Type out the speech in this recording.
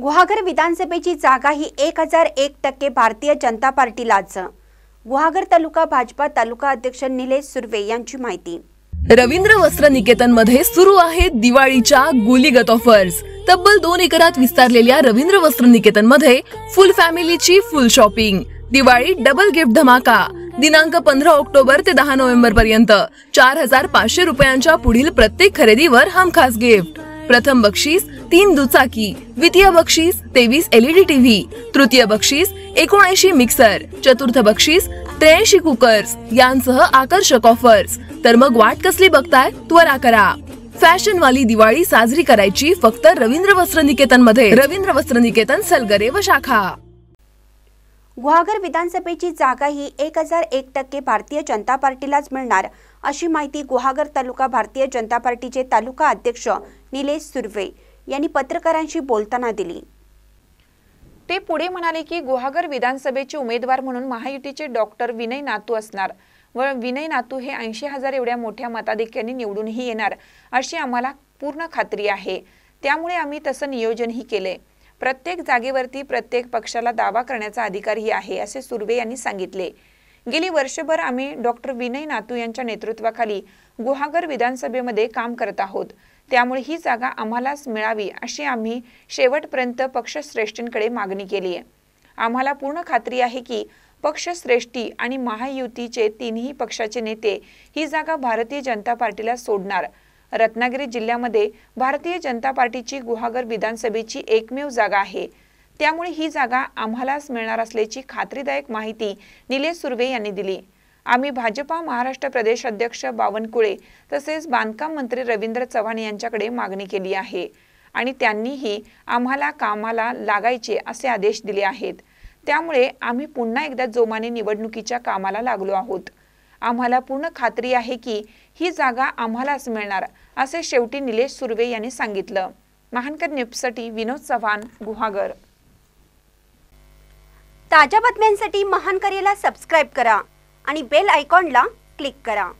गुहागर विधानसभेची जागा ही एक हजार एक टक्के भारतीय जनता पार्टीलाच गुहागर तालुका भाजपा तालुका अध्यक्ष निलेश सुर्वे यांची माहिती रवींद्र वस्त्र निकेतन मध्ये सुरू आहे दिवाळीच्या गुलीगत ऑफर्स तब्बल दोन एकरात विस्तारलेल्या रवींद्र वस्त्र निकेतन मध्ये फुल फॅमिलीची full shopping Diwali double gift धमाका दिनांक पंधरा ऑक्टोबर ते दहा नोव्हेंबर पर्यंत चार हजार पाचशे रुपयांच्या पुढील प्रत्येक खरेदीवर हम खास गिफ्ट प्रथम बक्षीस तीन दुचाकी द्वितीय बक्षीस तेवीस एलईडी टीव्ही e तृतीय बक्षीस एकोणऐंशी मिक्सर चतुर्थ बक्षीस त्र्याऐंशी कुकर्स यांसह आकर्षक ऑफर्स तर मग वाट कसली बघताय त्वरा करा फॅशन वाली दिवाळी साजरी करायची फक्त रवींद्र वस्त्र निकेतन मध्ये रवींद्र वस्त्र निकेतन सलगरे व शाखा गुहागर विधानसभेची जागा ही एक हजार एक टक्के भारतीय जनता पार्टीलाच मिळणार अशी माहिती गुहागर तालुका भारतीय जनता पार्टीचे तालुका अध्यक्ष निलेश सुर्वे यांनी पत्रकारांशी बोलताना दिली ते पुढे म्हणाले की गुहागर विधानसभेचे उमेदवार म्हणून महायुतीचे डॉक्टर विनय नातू असणार व विनय नातू हे ऐंशी हजार एवढ्या मोठ्या मताधिक्याने निवडूनही येणार अशी आम्हाला पूर्ण खात्री आहे त्यामुळे आम्ही तसं नियोजनही केले प्रत्येक जागेवरती प्रत्येक पक्षाला दावा करण्याचा अधिकारही आहे असे सुर्वे यांनी सांगितले गेली वर्षभर आम्ही डॉक्टर विनय नातू यांच्या नेतृत्वाखाली गुहागर विधानसभेमध्ये काम करत आहोत त्यामुळे ही जागा आम्हालाच मिळावी अशी आम्ही शेवटपर्यंत पक्षश्रेष्ठींकडे मागणी केली आहे आम्हाला पूर्ण खात्री आहे की पक्षश्रेष्ठी आणि महायुतीचे तिन्ही पक्षाचे नेते ही जागा भारतीय जनता पार्टीला सोडणार रत्नागिरी जिल्ह्यामध्ये भारतीय जनता पार्टीची गुहागर विधानसभेची एकमेव जागा आहे त्यामुळे ही जागा आम्हालाच मिळणार असल्याची खात्रीदायक माहिती निलेश सुर्वे यांनी दिली आम्ही भाजपा महाराष्ट्र प्रदेश अध्यक्ष बावनकुळे तसेच बांधकाम मंत्री रवींद्र चव्हाण यांच्याकडे मागणी केली आहे आणि त्यांनीही आम्हाला कामाला लागायचे असे आदेश दिले आहेत त्यामुळे आम्ही पुन्हा एकदा जोमाने निवडणुकीच्या कामाला लागलो आहोत आम्हाला पूर्ण खात्री आहे की ही जागा आम्हालाच मिळणार असे शेवटी निलेश सुर्वे यांनी सांगितलं महानकर न्यूजसाठी विनोद चव्हाण गुहागर ताज्या बातम्यांसाठी महानकरेला सबस्क्राईब करा आणि बेल आयकॉनला क्लिक करा